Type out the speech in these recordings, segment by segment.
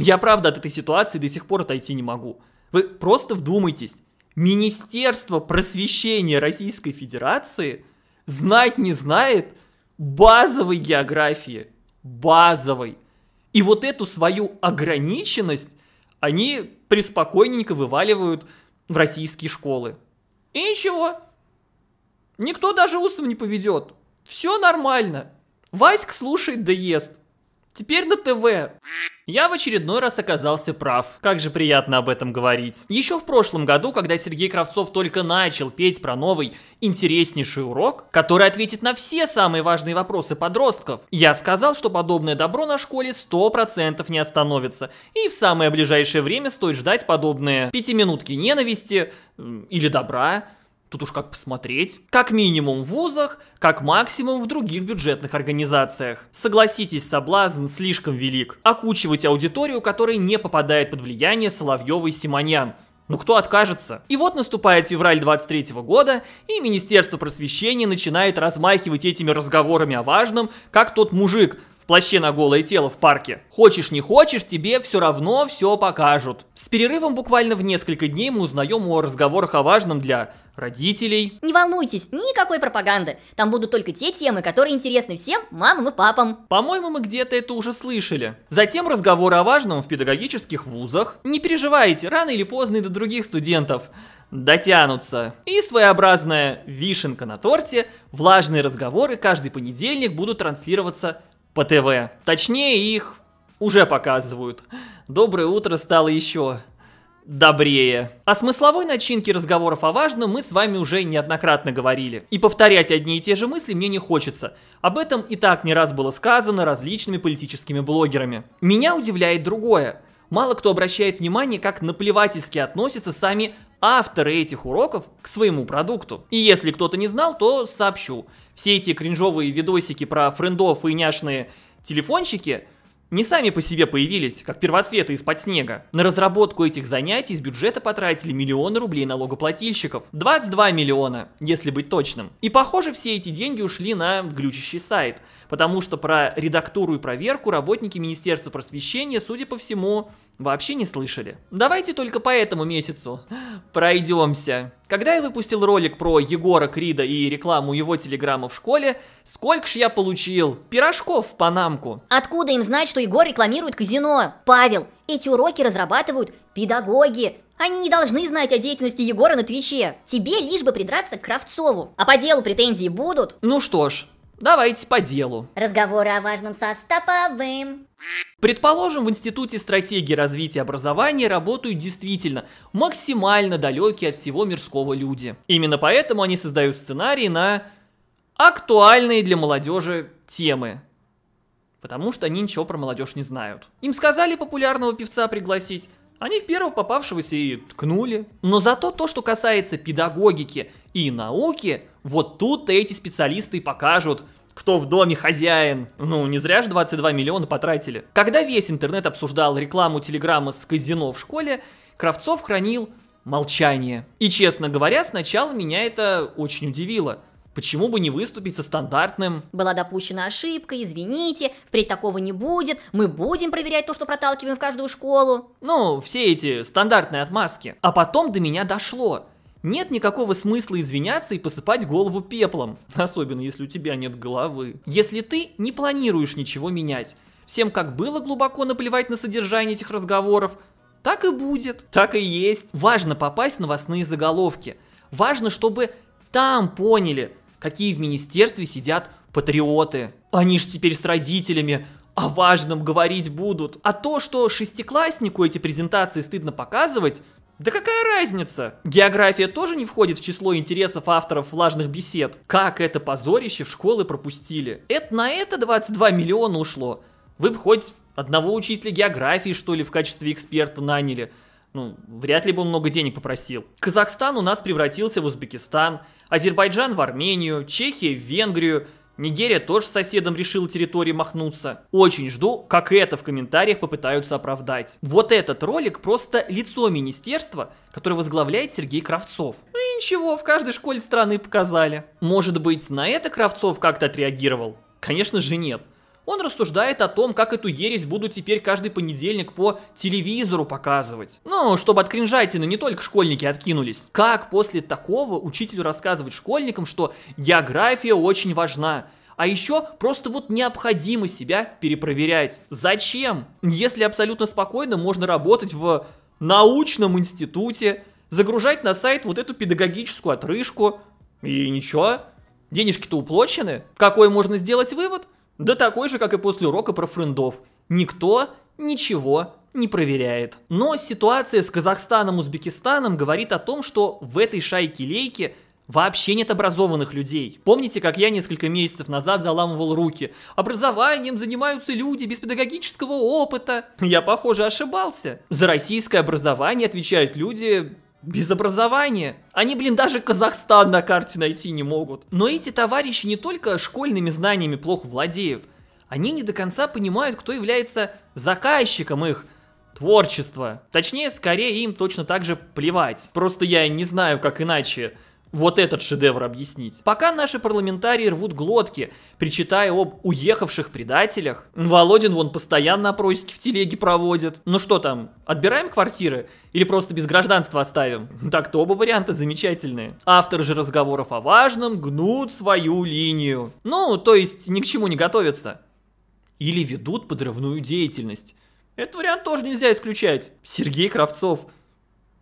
Я правда от этой ситуации до сих пор отойти не могу. Вы просто вдумайтесь. Министерство просвещения Российской Федерации знать не знает базовой географии. Базовой. И вот эту свою ограниченность они преспокойненько вываливают в российские школы. И ничего. Никто даже устав не поведет. Все нормально. Васька слушает да ест. Теперь до ТВ. Я в очередной раз оказался прав. Как же приятно об этом говорить. Еще в прошлом году, когда Сергей Кравцов только начал петь про новый интереснейший урок, который ответит на все самые важные вопросы подростков, я сказал, что подобное добро на школе 100% не остановится, и в самое ближайшее время стоит ждать подобные пятиминутки ненависти или добра, Тут уж как посмотреть. Как минимум в вузах, как максимум в других бюджетных организациях. Согласитесь, соблазн слишком велик. Окучивать аудиторию, которая не попадает под влияние Соловьева и Симоньян. Ну кто откажется? И вот наступает февраль 23 года, и Министерство просвещения начинает размахивать этими разговорами о важном, как тот мужик, плаще на голое тело в парке. Хочешь не хочешь, тебе все равно все покажут. С перерывом буквально в несколько дней мы узнаем о разговорах о важном для родителей. Не волнуйтесь, никакой пропаганды. Там будут только те темы, которые интересны всем мамам и папам. По-моему, мы где-то это уже слышали. Затем разговоры о важном в педагогических вузах. Не переживайте, рано или поздно и до других студентов дотянутся. И своеобразная вишенка на торте, влажные разговоры каждый понедельник будут транслироваться по ТВ. Точнее, их уже показывают. Доброе утро стало еще добрее. О смысловой начинке разговоров о важном мы с вами уже неоднократно говорили. И повторять одни и те же мысли мне не хочется. Об этом и так не раз было сказано различными политическими блогерами. Меня удивляет другое мало кто обращает внимание, как наплевательски относятся сами авторы этих уроков к своему продукту. И если кто-то не знал, то сообщу. Все эти кринжовые видосики про френдов и няшные телефончики не сами по себе появились, как первоцветы из-под снега. На разработку этих занятий из бюджета потратили миллионы рублей налогоплательщиков. 22 миллиона, если быть точным. И похоже, все эти деньги ушли на глючащий сайт, потому что про редактуру и проверку работники Министерства просвещения, судя по всему, вообще не слышали. Давайте только по этому месяцу пройдемся. Когда я выпустил ролик про Егора Крида и рекламу его телеграмма в школе, сколько ж я получил пирожков в Панамку? Откуда им знать, что Егор рекламирует казино? Павел, эти уроки разрабатывают педагоги, они не должны знать о деятельности Егора на Твиче. Тебе лишь бы придраться к Кравцову. А по делу претензии будут? Ну что ж, Давайте по делу. Разговоры о важном со Стоповым. Предположим, в Институте стратегии развития образования работают действительно максимально далекие от всего мирского люди. Именно поэтому они создают сценарии на актуальные для молодежи темы. Потому что они ничего про молодежь не знают. Им сказали популярного певца пригласить, они в первого попавшегося и ткнули. Но зато то, что касается педагогики и науки, вот тут эти специалисты покажут, кто в доме хозяин. Ну, не зря же 22 миллиона потратили. Когда весь интернет обсуждал рекламу телеграмма с казино в школе, Кравцов хранил молчание. И, честно говоря, сначала меня это очень удивило. Почему бы не выступить со стандартным? Была допущена ошибка, извините, впредь такого не будет, мы будем проверять то, что проталкиваем в каждую школу. Ну, все эти стандартные отмазки. А потом до меня дошло. Нет никакого смысла извиняться и посыпать голову пеплом, особенно если у тебя нет головы. Если ты не планируешь ничего менять, всем как было глубоко наплевать на содержание этих разговоров, так и будет, так и есть. Важно попасть в новостные заголовки. Важно, чтобы там поняли, Какие в министерстве сидят патриоты? Они ж теперь с родителями о важном говорить будут. А то, что шестикласснику эти презентации стыдно показывать, да какая разница? География тоже не входит в число интересов авторов влажных бесед. Как это позорище в школы пропустили? Это на это 22 миллиона ушло. Вы бы хоть одного учителя географии, что ли, в качестве эксперта наняли ну, вряд ли бы он много денег попросил. Казахстан у нас превратился в Узбекистан, Азербайджан в Армению, Чехия в Венгрию, Нигерия тоже с соседом решила территории махнуться. Очень жду, как это в комментариях попытаются оправдать. Вот этот ролик просто лицо министерства, которое возглавляет Сергей Кравцов. Ну и ничего, в каждой школе страны показали. Может быть, на это Кравцов как-то отреагировал? Конечно же нет. Он рассуждает о том, как эту ересь будут теперь каждый понедельник по телевизору показывать. Ну, чтобы от кринжатины не только школьники откинулись. Как после такого учителю рассказывать школьникам, что география очень важна, а еще просто вот необходимо себя перепроверять. Зачем? Если абсолютно спокойно можно работать в научном институте, загружать на сайт вот эту педагогическую отрыжку, и ничего, денежки-то уплочены. Какой можно сделать вывод? Да такой же, как и после урока про френдов. Никто ничего не проверяет. Но ситуация с Казахстаном, Узбекистаном говорит о том, что в этой шайке-лейке Вообще нет образованных людей. Помните, как я несколько месяцев назад заламывал руки? Образованием занимаются люди без педагогического опыта. Я, похоже, ошибался. За российское образование отвечают люди без образования. Они, блин, даже Казахстан на карте найти не могут. Но эти товарищи не только школьными знаниями плохо владеют, они не до конца понимают, кто является заказчиком их творчества. Точнее, скорее им точно так же плевать. Просто я не знаю, как иначе вот этот шедевр объяснить. Пока наши парламентарии рвут глотки, причитая об уехавших предателях. Володин вон постоянно опросики в телеге проводит. Ну что там, отбираем квартиры или просто без гражданства оставим? Так-то оба варианта замечательные. Авторы же разговоров о важном гнут свою линию. Ну, то есть ни к чему не готовятся. Или ведут подрывную деятельность. Этот вариант тоже нельзя исключать. Сергей Кравцов –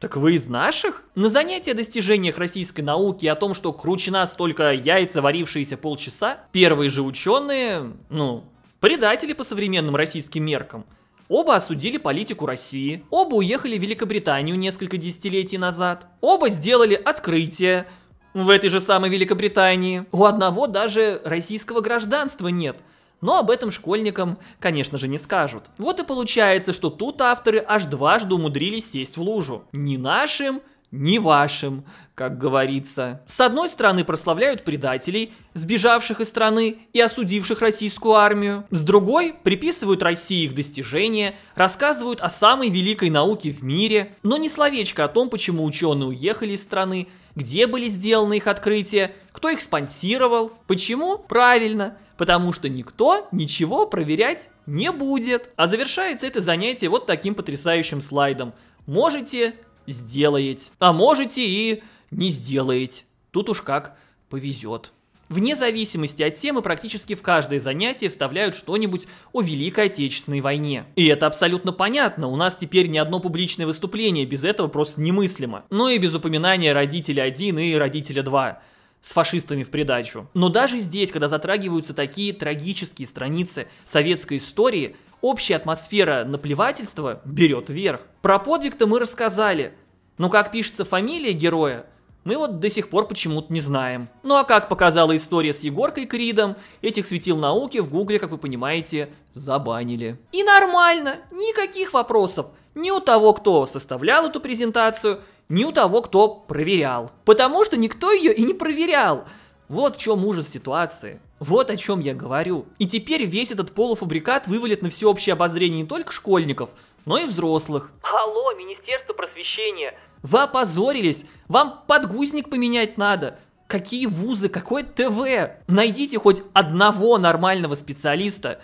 так вы из наших? На занятия о достижениях российской науки о том, что круче нас только яйца, варившиеся полчаса, первые же ученые, ну, предатели по современным российским меркам. Оба осудили политику России, оба уехали в Великобританию несколько десятилетий назад, оба сделали открытие в этой же самой Великобритании. У одного даже российского гражданства нет – но об этом школьникам, конечно же, не скажут. Вот и получается, что тут авторы аж дважды умудрились сесть в лужу. Не нашим, не вашим, как говорится. С одной стороны прославляют предателей, сбежавших из страны и осудивших российскую армию. С другой приписывают России их достижения, рассказывают о самой великой науке в мире, но не словечко о том, почему ученые уехали из страны где были сделаны их открытия, кто их спонсировал. Почему? Правильно, потому что никто ничего проверять не будет. А завершается это занятие вот таким потрясающим слайдом. Можете – сделаете, а можете и не сделаете. Тут уж как повезет. Вне зависимости от темы, практически в каждое занятие вставляют что-нибудь о Великой Отечественной войне. И это абсолютно понятно, у нас теперь ни одно публичное выступление, без этого просто немыслимо. Но и без упоминания родителя 1 и родителя 2 с фашистами в придачу. Но даже здесь, когда затрагиваются такие трагические страницы советской истории, общая атмосфера наплевательства берет верх. Про подвиг-то мы рассказали, но как пишется фамилия героя, мы вот до сих пор почему-то не знаем. Ну а как показала история с Егоркой Кридом, этих светил науки в гугле, как вы понимаете, забанили. И нормально, никаких вопросов ни у того, кто составлял эту презентацию, ни у того, кто проверял. Потому что никто ее и не проверял. Вот в чем ужас ситуации. Вот о чем я говорю. И теперь весь этот полуфабрикат вывалит на всеобщее обозрение не только школьников, но и взрослых. Алло, Министерство просвещения, вы опозорились, вам подгузник поменять надо. Какие вузы, какое ТВ? Найдите хоть одного нормального специалиста,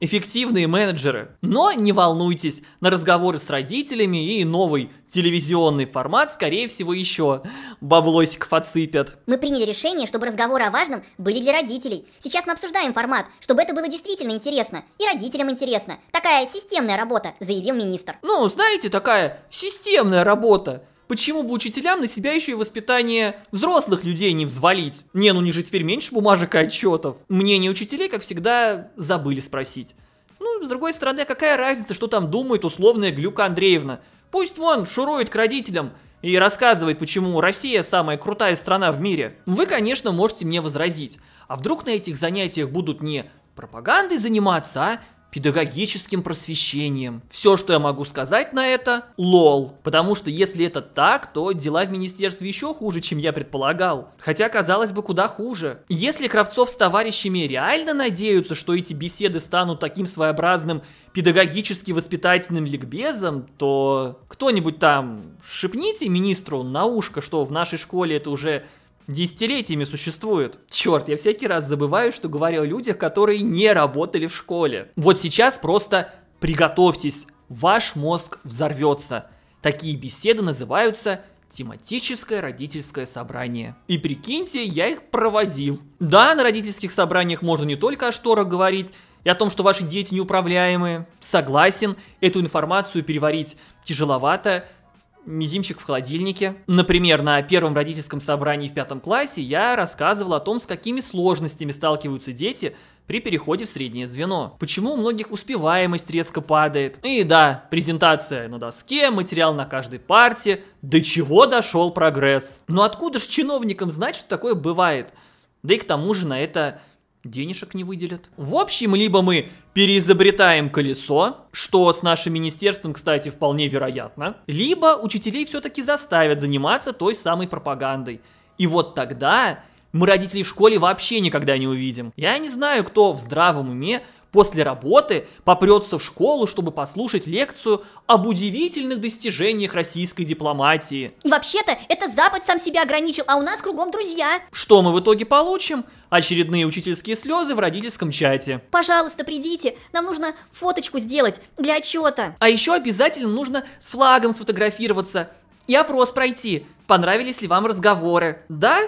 эффективные менеджеры. Но не волнуйтесь, на разговоры с родителями и новый телевизионный формат, скорее всего, еще баблосиков отсыпят. Мы приняли решение, чтобы разговоры о важном были для родителей. Сейчас мы обсуждаем формат, чтобы это было действительно интересно. И родителям интересно. Такая системная работа, заявил министр. Ну, знаете, такая системная работа. Почему бы учителям на себя еще и воспитание взрослых людей не взвалить? Не, ну у них же теперь меньше бумажек и отчетов. Мнение учителей, как всегда, забыли спросить. Ну, с другой стороны, а какая разница, что там думает условная Глюка Андреевна? Пусть вон шурует к родителям и рассказывает, почему Россия самая крутая страна в мире. Вы, конечно, можете мне возразить. А вдруг на этих занятиях будут не пропагандой заниматься, а педагогическим просвещением. Все, что я могу сказать на это, лол. Потому что если это так, то дела в министерстве еще хуже, чем я предполагал. Хотя, казалось бы, куда хуже. Если Кравцов с товарищами реально надеются, что эти беседы станут таким своеобразным педагогически воспитательным ликбезом, то кто-нибудь там шепните министру на ушко, что в нашей школе это уже десятилетиями существует. Черт, я всякий раз забываю, что говорю о людях, которые не работали в школе. Вот сейчас просто приготовьтесь, ваш мозг взорвется. Такие беседы называются тематическое родительское собрание. И прикиньте, я их проводил. Да, на родительских собраниях можно не только о шторах говорить, и о том, что ваши дети неуправляемые. Согласен, эту информацию переварить тяжеловато, Мизинчик в холодильнике. Например, на первом родительском собрании в пятом классе я рассказывал о том, с какими сложностями сталкиваются дети при переходе в среднее звено. Почему у многих успеваемость резко падает. И да, презентация на доске, материал на каждой партии, До чего дошел прогресс? Но откуда ж чиновникам знать, что такое бывает? Да и к тому же на это денежек не выделят. В общем, либо мы переизобретаем колесо, что с нашим министерством, кстати, вполне вероятно, либо учителей все-таки заставят заниматься той самой пропагандой. И вот тогда мы родителей в школе вообще никогда не увидим. Я не знаю, кто в здравом уме после работы попрется в школу, чтобы послушать лекцию об удивительных достижениях российской дипломатии. И вообще-то это Запад сам себя ограничил, а у нас кругом друзья. Что мы в итоге получим? Очередные учительские слезы в родительском чате. Пожалуйста, придите, нам нужно фоточку сделать для отчета. А еще обязательно нужно с флагом сфотографироваться и опрос пройти, понравились ли вам разговоры. Да?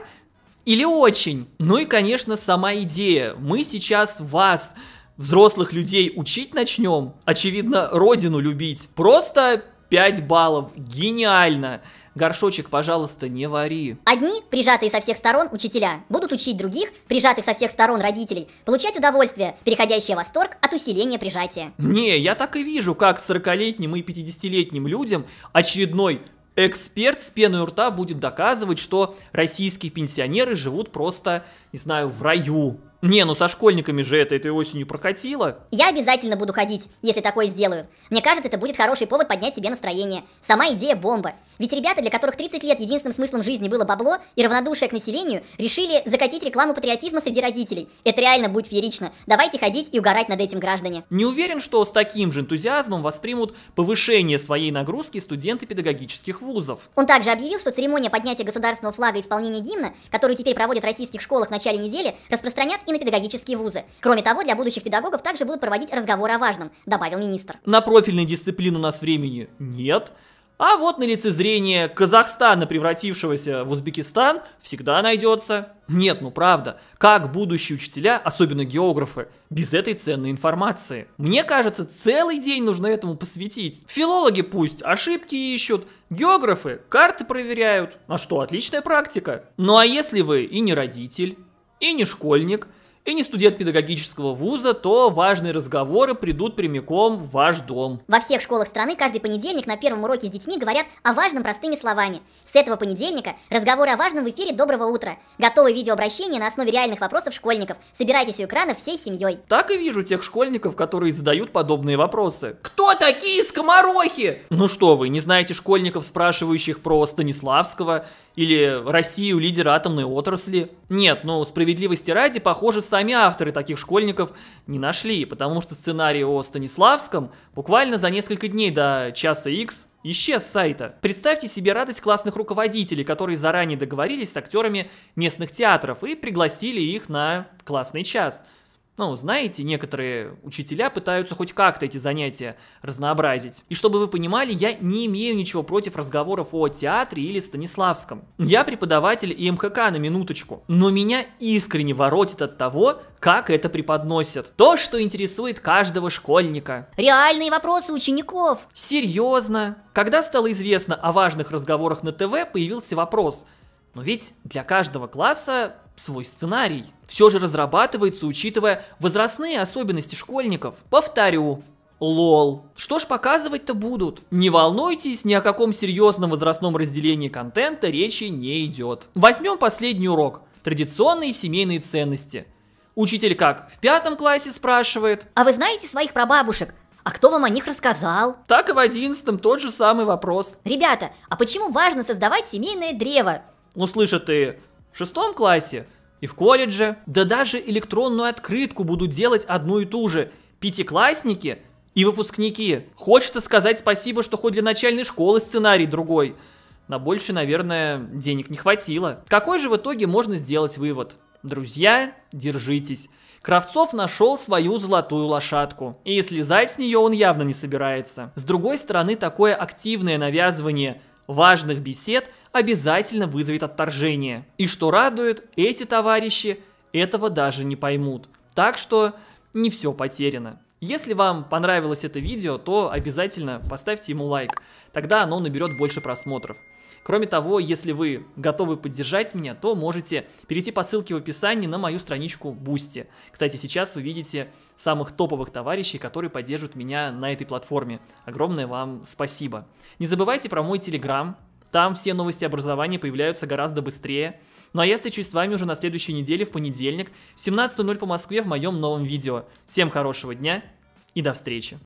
Или очень. Ну и, конечно, сама идея. Мы сейчас вас взрослых людей учить начнем, очевидно, родину любить. Просто 5 баллов. Гениально. Горшочек, пожалуйста, не вари. Одни, прижатые со всех сторон учителя, будут учить других, прижатых со всех сторон родителей, получать удовольствие, переходящее в восторг от усиления прижатия. Не, я так и вижу, как 40-летним и 50-летним людям очередной Эксперт с пеной у рта будет доказывать, что российские пенсионеры живут просто, не знаю, в раю. Не, ну со школьниками же это этой осенью прокатило. Я обязательно буду ходить, если такое сделают. Мне кажется, это будет хороший повод поднять себе настроение. Сама идея бомба. Ведь ребята, для которых 30 лет единственным смыслом жизни было бабло и равнодушие к населению, решили закатить рекламу патриотизма среди родителей. Это реально будет феерично. Давайте ходить и угорать над этим граждане. Не уверен, что с таким же энтузиазмом воспримут повышение своей нагрузки студенты педагогических вузов. Он также объявил, что церемония поднятия государственного флага и исполнения гимна, которую теперь проводят в российских школах в начале недели, распространят и на педагогические вузы. Кроме того, для будущих педагогов также будут проводить разговоры о важном, добавил министр. На профильные дисциплины у нас времени нет. А вот на лицезрение Казахстана, превратившегося в Узбекистан, всегда найдется. Нет, ну правда, как будущие учителя, особенно географы, без этой ценной информации? Мне кажется, целый день нужно этому посвятить. Филологи пусть ошибки ищут, географы карты проверяют. А что, отличная практика. Ну а если вы и не родитель, и не школьник, и не студент педагогического вуза, то важные разговоры придут прямиком в ваш дом. Во всех школах страны каждый понедельник на первом уроке с детьми говорят о важном простыми словами. С этого понедельника разговоры о важном в эфире «Доброго утра». Готовые видеообращения на основе реальных вопросов школьников. Собирайтесь у экрана всей семьей. Так и вижу тех школьников, которые задают подобные вопросы. Кто такие скоморохи? Ну что вы, не знаете школьников, спрашивающих про Станиславского или Россию лидера атомной отрасли? Нет, но ну, справедливости ради, похоже, сам сами авторы таких школьников не нашли, потому что сценарий о Станиславском буквально за несколько дней до часа X исчез с сайта. Представьте себе радость классных руководителей, которые заранее договорились с актерами местных театров и пригласили их на классный час – ну, знаете, некоторые учителя пытаются хоть как-то эти занятия разнообразить. И чтобы вы понимали, я не имею ничего против разговоров о театре или Станиславском. Я преподаватель ИМХК на минуточку, но меня искренне воротит от того, как это преподносят. То, что интересует каждого школьника. Реальные вопросы учеников. Серьезно. Когда стало известно о важных разговорах на ТВ, появился вопрос. Но ведь для каждого класса свой сценарий. Все же разрабатывается, учитывая возрастные особенности школьников. Повторю, Лол. Что ж показывать-то будут? Не волнуйтесь, ни о каком серьезном возрастном разделении контента речи не идет. Возьмем последний урок. Традиционные семейные ценности. Учитель как? В пятом классе спрашивает. А вы знаете своих прабабушек? А кто вам о них рассказал? Так и в одиннадцатом тот же самый вопрос. Ребята, а почему важно создавать семейное древо? Услышат ну, и в шестом классе и в колледже. Да даже электронную открытку будут делать одну и ту же. Пятиклассники и выпускники. Хочется сказать спасибо, что хоть для начальной школы сценарий другой. На больше, наверное, денег не хватило. Какой же в итоге можно сделать вывод? Друзья, держитесь. Кравцов нашел свою золотую лошадку, и слезать с нее он явно не собирается. С другой стороны, такое активное навязывание важных бесед обязательно вызовет отторжение. И что радует, эти товарищи этого даже не поймут. Так что не все потеряно. Если вам понравилось это видео, то обязательно поставьте ему лайк, тогда оно наберет больше просмотров. Кроме того, если вы готовы поддержать меня, то можете перейти по ссылке в описании на мою страничку Boosty. Кстати, сейчас вы видите самых топовых товарищей, которые поддерживают меня на этой платформе. Огромное вам спасибо. Не забывайте про мой телеграм, там все новости образования появляются гораздо быстрее. Ну а я встречусь с вами уже на следующей неделе в понедельник в 17.00 по Москве в моем новом видео. Всем хорошего дня и до встречи.